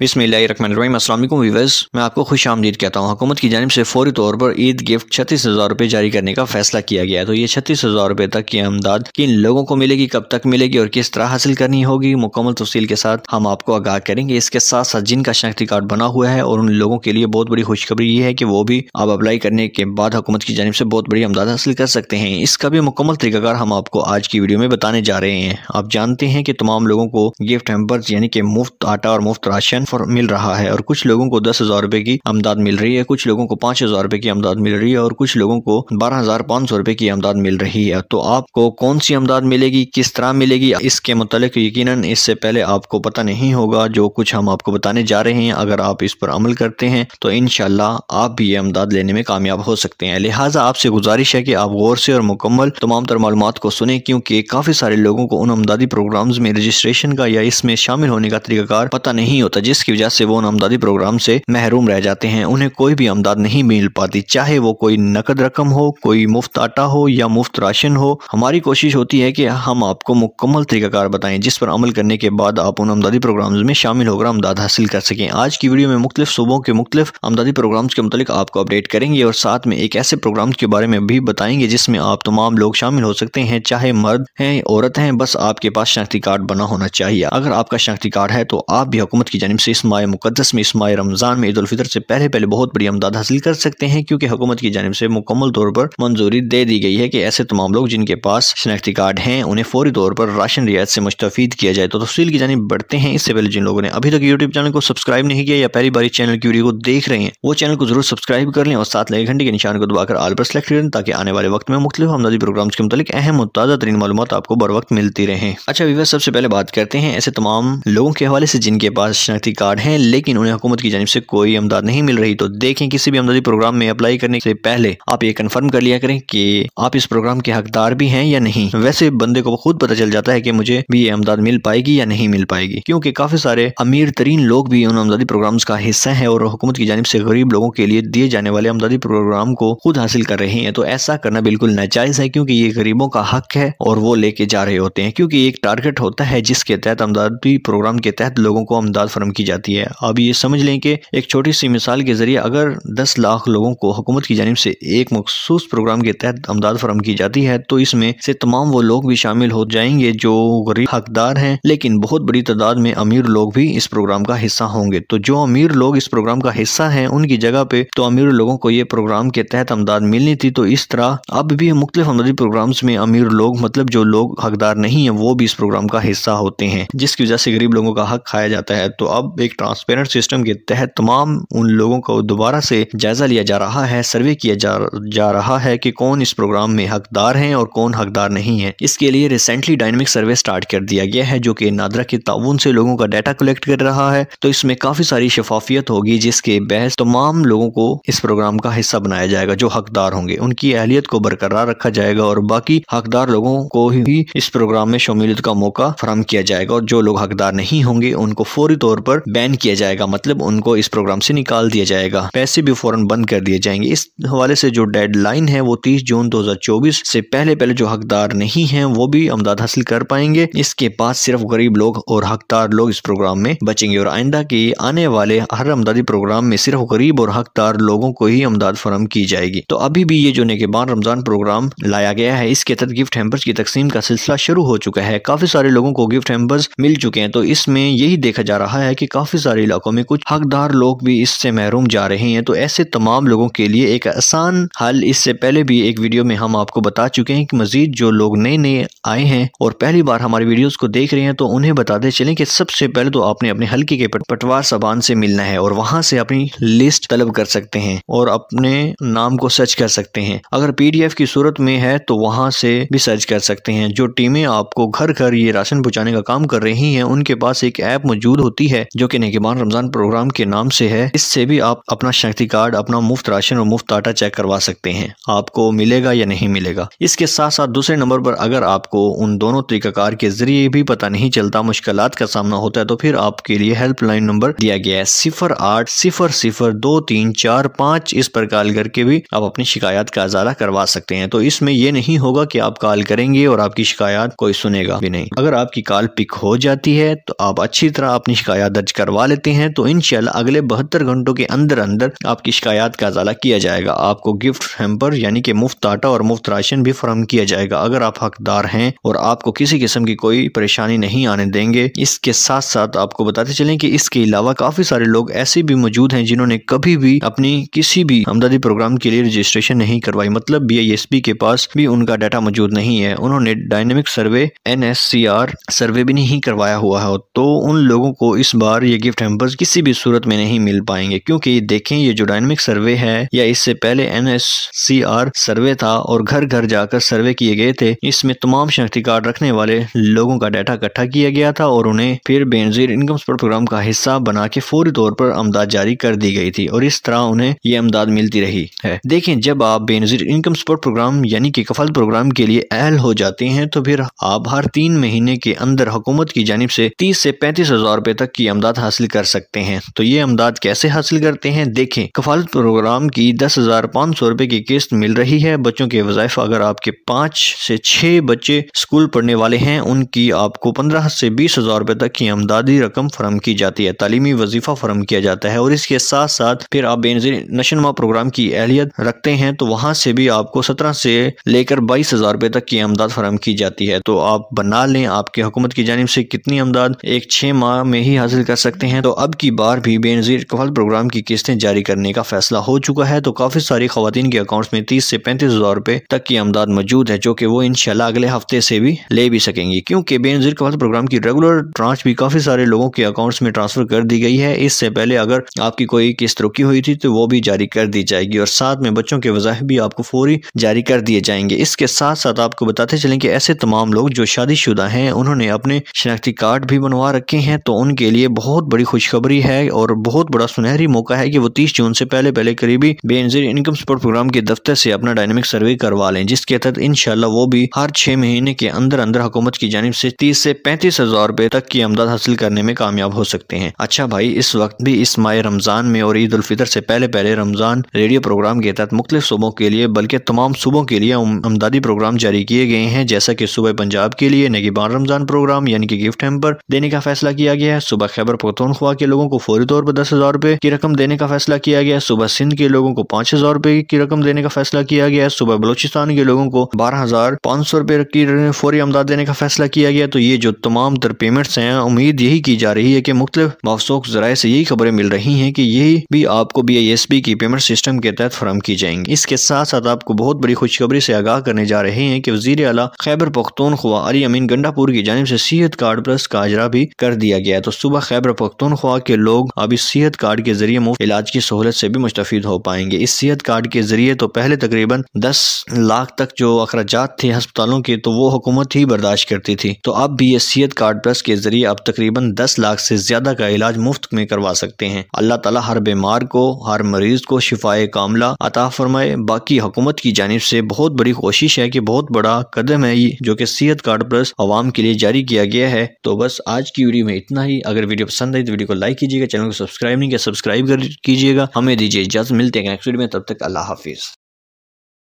बिसमीम वीवर्स मैं आपको खुश आमदीद कहता हूँ हुकूमत की जानब से फौरी तौर पर ईद गिफ्ट छत्तीस हज़ार रुपये जारी करने का फैसला किया गया है तो ये छत्तीस हज़ार रुपये तक की अमदाद किन लोगों को मिलेगी कब तक मिलेगी और किस तरह हासिल करनी होगी मुकम्मल तफसील के साथ हम आपको आगाह करेंगे इसके साथ साथ जिनका शनाख्ती कार्ड बना हुआ है और उन लोगों के लिए बहुत बड़ी खुशखबरी ये है कि वो भी आप अप्लाई करने के बाद हुकूमत की जानब से बहुत बड़ी अमदाद हासिल कर सकते हैं इसका भी मुकम्मल तरीकाकार हम आपको आज की वीडियो में बताने जा रहे हैं आप जानते हैं कि तमाम लोगों को गिफ्ट हेम्पर्स यानी कि मुफ्त आटा और मुफ्त राशन फॉर मिल रहा है और कुछ लोगों को दस हज़ार रुपये की अमदाद मिल रही है कुछ लोगों को पांच हज़ार रुपये की अमदाद मिल रही है और कुछ लोगों को बारह हज़ार पाँच सौ रुपए की अमदाद मिल रही है तो आपको कौन सी अमदाद मिलेगी किस तरह मिलेगी इसके मतलब यकीन इससे पहले आपको पता नहीं होगा जो कुछ हम आपको बताने जा रहे हैं अगर आप इस पर अमल करते हैं तो इन आप भी ये अमदाद लेने में कामयाब हो सकते हैं लिहाजा आपसे गुजारिश है कि आप गौर से और मुकम्मल तमाम तर मालूम को सुने क्योंकि काफ़ी सारे लोगों को उन अमदादी प्रोग्राम में रजिस्ट्रेशन का या इसमें शामिल होने का तरीकाकार पता नहीं होता जिस जिसकी वजह से वो आमदादी प्रोग्राम से महरूम रह जाते हैं उन्हें कोई भी आमदाद नहीं मिल पाती चाहे वो कोई नकद रकम हो कोई मुफ्त आटा हो या मुफ्त राशन हो हमारी कोशिश होती है कि हम आपको मुकम्मल तरीकाकार बताएं जिस पर अमल करने के बाद आप उन आमदादी प्रोग्राम में शामिल होकर आमदाद हासिल कर सकें आज की वीडियो में मुख्तलिफ सूबों के मुख्तलिफ आमदादी प्रोग्राम के मतलब आपको अपडेट करेंगे और साथ में एक ऐसे प्रोग्राम के बारे में भी बताएंगे जिसमें आप तमाम लोग शामिल हो सकते हैं चाहे मर्द हैं औरत हैं बस आपके पास शनाख्ती कार्ड बना होना चाहिए अगर आपका शनाख्ती कार्ड है तो आप भी हुकूमत की जानब से इस माह मुकदस में इस माह रमज़ान में ईद से पहले पहले बहुत बड़ी अमदाद हासिल कर सकते हैं क्योंकि हुकूमत की जानब से मुकम्मल तौर पर मंजूरी दे दी गई है कि ऐसे तमाम लोग जिनके पास शनाख्ती कार्ड हैं उन्हें फौरी तौर पर राशन रियायत से मुस्तफ़ किया जाए तो तफसील की जानब बढ़ते हैं इससे पहले जिन लोगों ने अभी तक यूट्यूब चैनल को सब्सक्राइब नहीं किया या पहली बार चैनल की वीडियो को देख रहे हैं वो चैनल को जरूर सब्सक्राइब कर लें और साथ लगे घंटे के निशान को दबाकर आल पर सेलेक्ट करें ताकि आने वाले वक्त में मुख्तु हमदर्दी प्रोग्राम के मतलब अहम और ताज़ा तरीन मालूम आपको बर वक्त मिलती रहे अच्छा विवेक सबसे पहले बात करते हैं ऐसे तमाम लोगों के हवाले से जिनके पास शनाख्ती कार्ड हैं लेकिन उन्हें हुकूमत की जानब से कोई अमदाद नहीं मिल रही तो देखें किसी भी अमदादी प्रोग्राम में अप्लाई करने से पहले आप ये कन्फर्म कर लिया करें कि आप इस प्रोग्राम के हकदार भी हैं या नहीं वैसे बंदे को खुद पता चल जाता है कि मुझे भी ये अमदाद मिल पाएगी या नहीं मिल पाएगी क्योंकि काफी सारे अमीर तरीन लोग भी उन अमदादी प्रोग्राम का हिस्सा है और हुकूमत की जानब से गरीब लोगों के लिए दिए जाने वाले अमदादी प्रोग्राम को खुद हासिल कर रहे हैं तो ऐसा करना बिल्कुल नाजायज है क्योंकि ये गरीबों का हक है और वो लेके जा रहे होते हैं क्योंकि एक टारगेट होता है जिसके तहत अमदादी प्रोग्राम के तहत लोगों को अमदाद फरम की जाती है अब ये समझ लें कि एक छोटी सी मिसाल के ज़रिए अगर दस लाख लोगों को हुकूमत की जानब से एक मखसूस प्रोग्राम के तहत अमदाद फराम की जाती है तो इसमें से तमाम वो लोग भी शामिल हो जाएंगे जो गरीब हकदार हैं लेकिन बहुत बड़ी तादाद में अमीर लोग भी इस प्रोग्राम का हिस्सा होंगे तो जो अमीर लोग इस प्रोग्राम का हिस्सा है उनकी जगह पे तो अमीर लोगों को ये प्रोग्राम के तहत अमदाद मिलनी थी तो इस तरह अब भी मुख्तलिफ अमदादी प्रोग्राम में अमीर लोग मतलब जो लोग हकदार नहीं है वो भी इस प्रोग्राम का हिस्सा होते हैं जिसकी वजह से गरीब लोगों का हक खाया जाता है तो अब अब एक ट्रांसपेरेंट सिस्टम के तहत तमाम उन लोगों को दोबारा से जायजा लिया जा रहा है सर्वे किया जा, जा रहा है कि कौन इस प्रोग्राम में हकदार हैं और कौन हकदार नहीं है इसके लिए रिसेंटली डायनेमिक सर्वे स्टार्ट कर दिया गया है जो कि नादरा के ताउन से लोगों का डाटा कलेक्ट कर रहा है तो इसमें काफी सारी शफाफियत होगी जिसके बहस तमाम लोगों को इस प्रोग्राम का हिस्सा बनाया जाएगा जो हकदार होंगे उनकी अहलियत को बरकरार रखा जाएगा और बाकी हकदार लोगों को ही इस प्रोग्राम में शमूलियत का मौका फराम किया जाएगा और जो लोग हकदार नहीं होंगे उनको फौरी तौर पर पर बैन किया जाएगा मतलब उनको इस प्रोग्राम से निकाल दिया जाएगा पैसे भी फौरन बंद कर दिए जाएंगे इस हवाले से जो डेडलाइन है वो 30 जून 2024 से पहले पहले जो हकदार नहीं हैं वो भी अमदाद हासिल कर पाएंगे इसके बाद सिर्फ गरीब लोग और हकदार लोग इस प्रोग्राम में बचेंगे और आइंदा के आने वाले हर अमदादी प्रोग्राम में सिर्फ गरीब और हकदार लोगों को ही अमदाद फराम की जाएगी तो अभी भी ये जो नेकेबान रमजान प्रोग्राम लाया गया है इसके तहत गिफ्ट हेम्पर्स की तकसीम का सिलसिला शुरू हो चुका है काफी सारे लोगों को गिफ्ट हेम्पर्स मिल चुके हैं तो इसमें यही देखा जा रहा है कि कि काफ़ी सारे इलाकों में कुछ हकदार लोग भी इससे महरूम जा रहे हैं तो ऐसे तमाम लोगों के लिए एक आसान हल इससे पहले भी एक वीडियो में हम आपको बता चुके हैं कि मजीद जो लोग नए नए आए हैं और पहली बार हमारे वीडियो को देख रहे हैं तो उन्हें बताते चले कि सबसे पहले तो आपने अपने हल्के के पटवार सबान से मिलना है और वहाँ से अपनी लिस्ट तलब कर सकते हैं और अपने नाम को सर्च कर सकते हैं अगर पीडीएफ की सूरत में है तो वहाँ से भी सर्च कर सकते हैं जो टीमें आपको घर घर ये राशन पहुँचाने का काम कर रही है उनके पास एक ऐप मौजूद होती है जो कि निगमान रमज़ान प्रोग्राम के नाम से है इससे भी आप अपना शक्ति कार्ड अपना मुफ्त राशन और मुफ्त आटा चेक करवा सकते हैं आपको मिलेगा या नहीं मिलेगा इसके साथ साथ दूसरे नंबर पर अगर आपको उन दोनों तरीकाकार के जरिए भी पता नहीं चलता मुश्किल का सामना होता है तो फिर आपके लिए हेल्पलाइन नंबर दिया गया है सिफर आठ सिफर सिफर दो तीन चार पाँच इस पर कॉल करके भी आप अपनी शिकायत का अजारा करवा सकते हैं तो इसमें यह नहीं होगा कि आप कॉल करेंगे और आपकी शिकायत कोई सुनेगा भी नहीं अगर आपकी कॉल पिक हो जाती है तो आप अच्छी तरह अपनी शिकायत दर्ज करवा लेते हैं तो इन अगले बहत्तर घंटों के अंदर अंदर आपकी शिकायत का अजाला किया जाएगा आपको गिफ्ट हेम्पर यानी कि मुफ्त आटा और मुफ्त राशन भी फराम किया जाएगा अगर आप हकदार हैं और आपको किसी किस्म की कोई परेशानी नहीं आने देंगे इसके साथ साथ आपको बताते चले की इसके अलावा काफ़ी सारे लोग ऐसे भी मौजूद हैं जिन्होंने कभी भी अपनी किसी भी हमदर्दी प्रोग्राम के लिए रजिस्ट्रेशन नहीं करवाई मतलब बी के पास भी उनका डाटा मौजूद नहीं है उन्होंने डायनेमिक सर्वे एन सर्वे भी नहीं करवाया हुआ है तो उन लोगों को इस बार बार ये गिफ्ट हेम्पर्स किसी भी सूरत में नहीं मिल पाएंगे क्योंकि देखें ये जो डायनेमिक सर्वे है या इससे पहले एन सर्वे था और घर घर जाकर सर्वे किए गए थे इसमें तमाम शनाख्ती कार्ड रखने वाले लोगों का डाटा इकट्ठा किया गया था और उन्हें फिर बेनजीर इनकम सपोर्ट प्रोग्राम का हिस्सा बना के फौरी तौर पर अमदाद जारी कर दी गई थी और इस तरह उन्हें ये अमदाद मिलती रही है देखें जब आप बेनजीर इनकम सपोर्ट प्रोग्राम यानी कि कफल प्रोग्राम के लिए अहल हो जाते हैं तो फिर आप हर तीन महीने के अंदर हुकूमत की जानब से तीस से पैंतीस हजार रुपए तक की अमदाद अमदाद हासिल कर सकते हैं तो ये अमदाद कैसे हासिल करते हैं देखें कफालत प्रोग्राम की दस हज़ार पाँच सौ रुपए की किस्त मिल रही है बच्चों के वजायफ अगर आपके पाँच से छह बच्चे स्कूल पढ़ने वाले हैं उनकी आपको पंद्रह से बीस हज़ार रुपए तक की अमदादी रकम फरम की जाती है तालीमी वजीफ़ा फरम किया जाता है और इसके साथ साथ फिर आप बेनजी नशनमा प्रोग्राम की अहलियत रखते हैं तो वहाँ से भी आपको सत्रह से लेकर बाईस हज़ार रुपए तक की अमदाद फरम की जाती है तो आप बना लें आपकी हुकूमत की जानब से कितनी अमदाद एक छह माह में ही हासिल कर कर सकते हैं तो अब की बार भी बेनजीर कफल प्रोग्राम की किस्तें जारी करने का फैसला हो चुका है तो काफ़ी सारी खातन के अकाउंट में तीस से पैंतीस हज़ार तक की अमदाद मौजूद है जो की वो इनशाला अगले हफ्ते ऐसी भी ले भी सकेंगी क्यूँकी बेनजीर कफल प्रोग्राम की रेगुलर ट्रांच भी काफ़ी सारे लोगों के अकाउंट में ट्रांसफर कर दी गई है इससे पहले अगर आपकी कोई किस्त रुकी हुई थी तो वो भी जारी कर दी जाएगी और साथ में बच्चों के वजह भी आपको फौरी जारी कर दिए जाएंगे इसके साथ साथ आपको बताते चलें कि ऐसे तमाम लोग जो शादीशुदा हैं उन्होंने अपने शनाख्ती कार्ड भी बनवा रखे हैं तो उनके लिए बहुत बड़ी खुशखबरी है और बहुत बड़ा सुनहरी मौका है कि वो तीस जून से पहले पहले करीबी बेनजीर इनकम सपोर्ट प्रोग्राम के दफ्तर से अपना डायनेमिक सर्वे करवा लें जिसके तहत इनशाला वो भी हर छह महीने के अंदर अंदर हुकूमत की जानब से तीस से पैंतीस हजार रुपए तक की अमदाद हासिल करने में कामयाब हो सकते हैं अच्छा भाई इस वक्त भी इस माह रमजान में और ईद उल फितर से पहले पहले रमजान रेडियो प्रोग्राम के तहत मुख्तु सूबों के लिए बल्कि तमाम सूबों के लिए अमदादी प्रोग्राम जारी किए गए हैं जैसा की सुबह पंजाब के लिए नगीबान रमजान प्रोग्राम यानी कि गिफ्ट हेम्पर देने का फैसला किया गया है सुबह खैबर पखतनख्वा के लोगों को फौरी तौर पर दस हज़ार रुपए की रकम देने का फैसला किया गया सुबह सिंध के लोगों को पांच हज़ार रुपए की रकम देने का फैसला किया गया सुबह बलोचिस्तान के लोगों को बारह हज़ार पाँच सौ रुपए की फौरी अमदाद देने का फैसला किया गया तो ये जो तमाम दर पेमेंट्स हैं उम्मीद यही की जा रही है कि मुख्तलिफ मफसूख जराये से यही खबरें मिल रही हैं कि यही भी आपको बी आई एस बी की पेमेंट सिस्टम के तहत फराम की जाएंगी इसके साथ साथ आपको बहुत बड़ी खुशखबरी से आगाह करने जा रहे हैं कि वजीर अला खैबर पख्तूनख्वा अली अमीन गंडापुर की जानब से सेहत कार्ड प्लस का अजरा भी कर दिया गया तो सुबह खैबर पख्तनख्वा के लोग अब इस सेहत कार्ड के जरिए मुफ्त इलाज की सहूलत से भी मुस्तफ़ हो पाएंगे इस सेहत कार्ड के जरिए तो पहले तकरीबन दस लाख तक जो अखराज थे हस्पतालों के तो वो हुकूमत ही बर्दाश्त करती थी तो अब भी ये सेहत कार्ड प्लस के जरिए अब तकरीबन दस लाख से ज्यादा का इलाज मुफ्त में करवा सकते हैं अल्लाह तला हर बीमार को हर मरीज को शिफाए कामला अता फरमाए बाकी हुकूमत की जानब से बहुत बड़ी कोशिश है कि बहुत बड़ा कदम है जो कि सेहत कार्ड प्लस आवाम के लिए जारी किया गया है तो बस आज की वीडियो में इतना ही अगर वीडियो वीडियो पसंद आई तो वीडियो को लाइक कीजिएगा चैनल को सब्सक्राइब नहीं किया सब्सक्राइब कीजिएगा हमें दीजिए इजाजत मिलते हैं नेक्स्ट वीडियो में तब तक अल्लाह हाफिज़